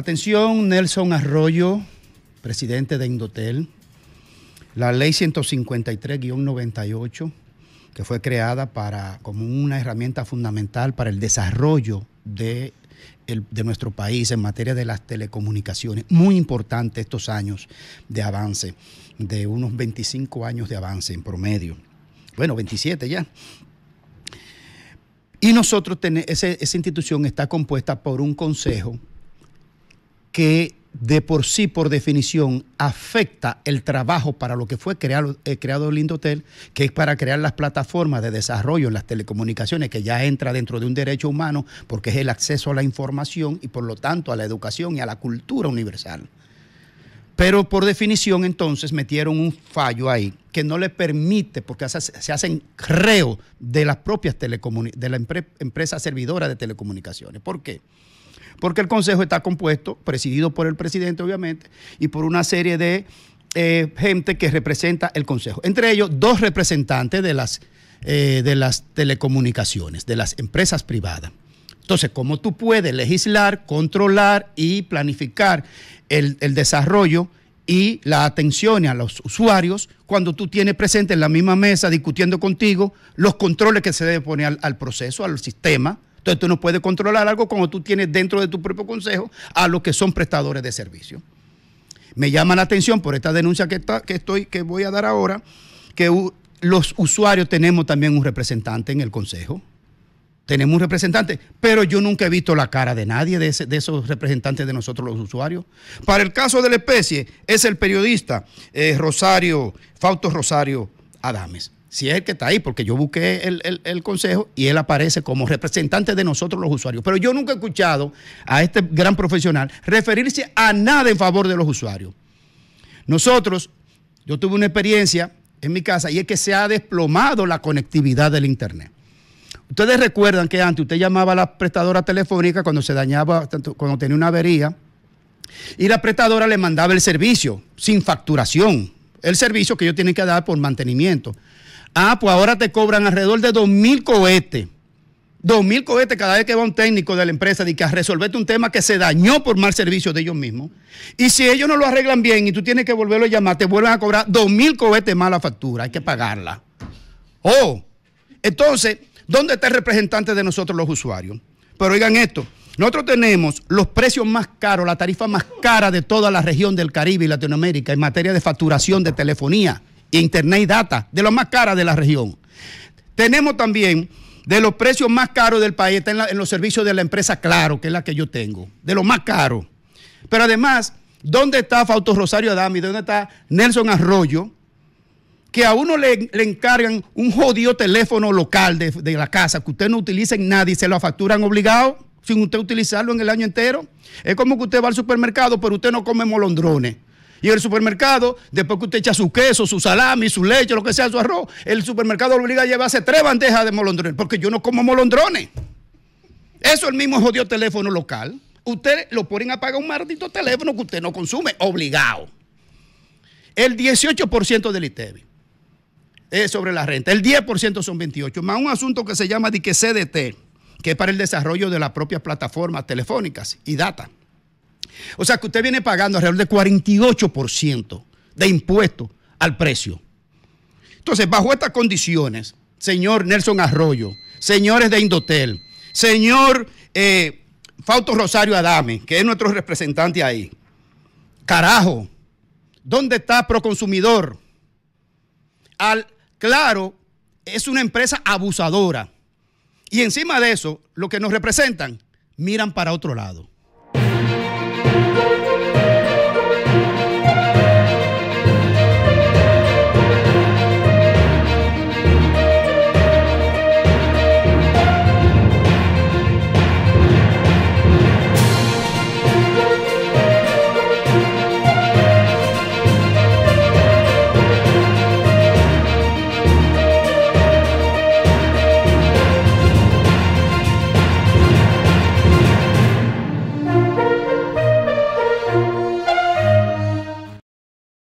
Atención, Nelson Arroyo, presidente de Indotel. La ley 153-98, que fue creada para, como una herramienta fundamental para el desarrollo de, nuestro país en materia de las telecomunicaciones. Muy importante estos años de avance, de unos 25 años de avance en promedio. Bueno, 27 ya. Y nosotros, tenemos, esa institución está compuesta por un consejo que de por sí, por definición, afecta el trabajo para lo que fue creado, eh, el Indotel, que es para crear las plataformas de desarrollo en las telecomunicaciones, que ya entra dentro de un derecho humano, porque es el acceso a la información y por lo tanto a la educación y a la cultura universal. Pero por definición, entonces, metieron un fallo ahí que no le permite, porque se hacen reos de las propias de la empresa servidora de telecomunicaciones. ¿Por qué? Porque el Consejo está compuesto, presidido por el presidente, obviamente, y por una serie de eh, gente que representa el Consejo. Entre ellos, dos representantes de las, eh, de las telecomunicaciones, de las empresas privadas. Entonces, ¿cómo tú puedes legislar, controlar y planificar el, el desarrollo? y la atención a los usuarios cuando tú tienes presente en la misma mesa discutiendo contigo los controles que se debe poner al, proceso, al sistema. Entonces tú no puedes controlar algo cuando tú tienes dentro de tu propio consejo a los que son prestadores de servicio. Me llama la atención por esta denuncia que, está, que, estoy, que voy a dar ahora, que los usuarios tenemos también un representante en el consejo tenemos un representante, pero yo nunca he visto la cara de nadie de, esos representantes de nosotros los usuarios. Para el caso de la especie, es el periodista eh, Rosario, Fausto Rosario Adames. Si es el que está ahí, porque yo busqué el, consejo y él aparece como representante de nosotros los usuarios. Pero yo nunca he escuchado a este gran profesional referirse a nada en favor de los usuarios. Nosotros, yo tuve una experiencia en mi casa y es que se ha desplomado la conectividad del Internet. Ustedes recuerdan que antes usted llamaba a la prestadora telefónica cuando se dañaba, cuando tenía una avería, y la prestadora le mandaba el servicio sin facturación, el servicio que ellos tienen que dar por mantenimiento. Ah, pues ahora te cobran alrededor de 2.000 cohetes. 2.000 cohetes cada vez que va un técnico de la empresa de que a resolverte un tema que se dañó por mal servicio de ellos mismos. Y si ellos no lo arreglan bien y tú tienes que volverlo a llamar, te vuelven a cobrar 2.000 cohetes más la factura. Hay que pagarla. Oh, entonces ¿Dónde está el representante de nosotros los usuarios? Pero oigan esto, nosotros tenemos los precios más caros, la tarifa más cara de toda la región del Caribe y Latinoamérica en materia de facturación de telefonía, internet y data, de lo más cara de la región. Tenemos también de los precios más caros del país, en, los servicios de la empresa Claro, que es la que yo tengo, de lo más caro. Pero además, ¿dónde está Fausto Rosario Adami? ¿Dónde está Nelson Arroyo? que a uno le, encargan un jodido teléfono local de, la casa que usted no utiliza en nadie y se lo facturan obligado sin usted utilizarlo en el año entero. Es como que usted va al supermercado, pero usted no come molondrones. Y el supermercado, después que usted echa su queso, su salami, su leche, lo que sea, su arroz, el supermercado lo obliga a llevarse tres bandejas de molondrones, porque yo no como molondrones. Eso el mismo jodido teléfono local. Usted lo ponen a pagar un maldito teléfono que usted no consume, obligado. El 18% del ITEBI es eh, sobre la renta. El 10% son 28, más un asunto que se llama de que CDT, que es para el desarrollo de las propias plataformas telefónicas y data. O sea que usted viene pagando alrededor de 48% de impuesto al precio. Entonces, bajo estas condiciones, señor Nelson Arroyo, señores de Indotel, señor eh, Fausto Rosario Adame, que es nuestro representante ahí, carajo, ¿dónde está Proconsumidor? Al Claro, es una empresa abusadora. Y encima de eso, lo que nos representan, miran para otro lado.